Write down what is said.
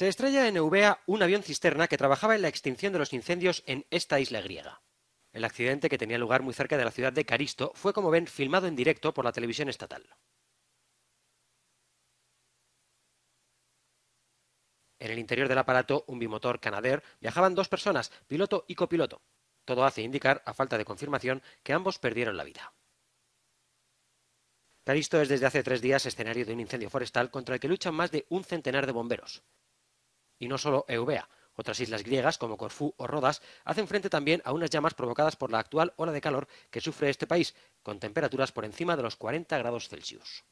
Se estrella en Eubea un avión cisterna que trabajaba en la extinción de los incendios en esta isla griega. El accidente, que tenía lugar muy cerca de la ciudad de Caristo, fue, como ven, filmado en directo por la televisión estatal. En el interior del aparato, un bimotor Canadair, viajaban dos personas, piloto y copiloto. Todo hace indicar, a falta de confirmación, que ambos perdieron la vida. Caristo es desde hace tres días escenario de un incendio forestal contra el que luchan más de un centenar de bomberos. Y no solo Eubea. Otras islas griegas, como Corfú o Rodas, hacen frente también a unas llamas provocadas por la actual ola de calor que sufre este país, con temperaturas por encima de los 40 grados Celsius.